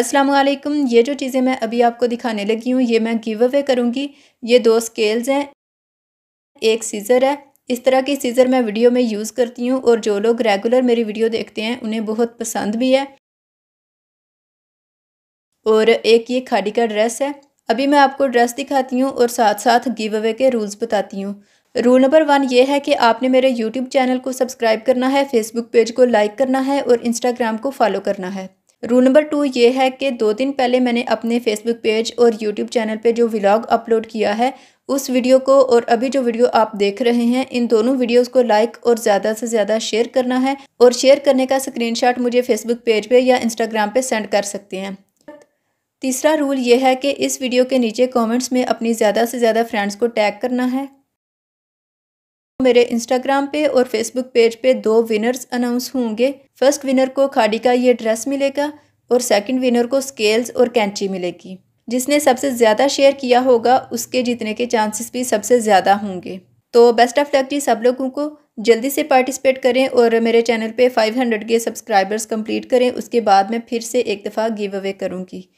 अस्सलाम वालेकुम ये जो चीज़ें मैं अभी आपको दिखाने लगी हूँ ये मैं गिव अवे करूँगी ये दो स्केल्स हैं एक सीज़र है इस तरह की सीज़र मैं वीडियो में यूज़ करती हूँ और जो लोग रेगुलर मेरी वीडियो देखते हैं उन्हें बहुत पसंद भी है और एक ये खाड़ी का ड्रेस है अभी मैं आपको ड्रेस दिखाती हूँ और साथ साथ गिव अवे के रूल्स बताती हूँ रूल नंबर वन ये है कि आपने मेरे यूट्यूब चैनल को सब्सक्राइब करना है फेसबुक पेज को लाइक करना है और इंस्टाग्राम को फॉलो करना है रूल नंबर टू ये है कि दो दिन पहले मैंने अपने फेसबुक पेज और यूट्यूब चैनल पे जो व्लॉग अपलोड किया है उस वीडियो को और अभी जो वीडियो आप देख रहे हैं इन दोनों वीडियोस को लाइक और ज़्यादा से ज़्यादा शेयर करना है और शेयर करने का स्क्रीनशॉट मुझे फेसबुक पेज पे या इंस्टाग्राम पे सेंड कर सकते हैं तीसरा रूल ये है कि इस वीडियो के नीचे कॉमेंट्स में अपनी ज़्यादा से ज़्यादा फ्रेंड्स को टैग करना है मेरे इंस्टाग्राम पे और फेसबुक पेज पे दो विनर्स अनाउंस होंगे फर्स्ट विनर को खाड़ी का ये ड्रेस मिलेगा और सेकंड विनर को स्केल्स और कैंची मिलेगी जिसने सबसे ज़्यादा शेयर किया होगा उसके जीतने के चांसेस भी सबसे ज़्यादा होंगे तो बेस्ट ऑफ लक जी सब लोगों को जल्दी से पार्टिसिपेट करें और मेरे चैनल पर फाइव के सब्सक्राइबर्स कम्प्लीट करें उसके बाद मैं फिर से एक दफ़ा गिव अवे करूँगी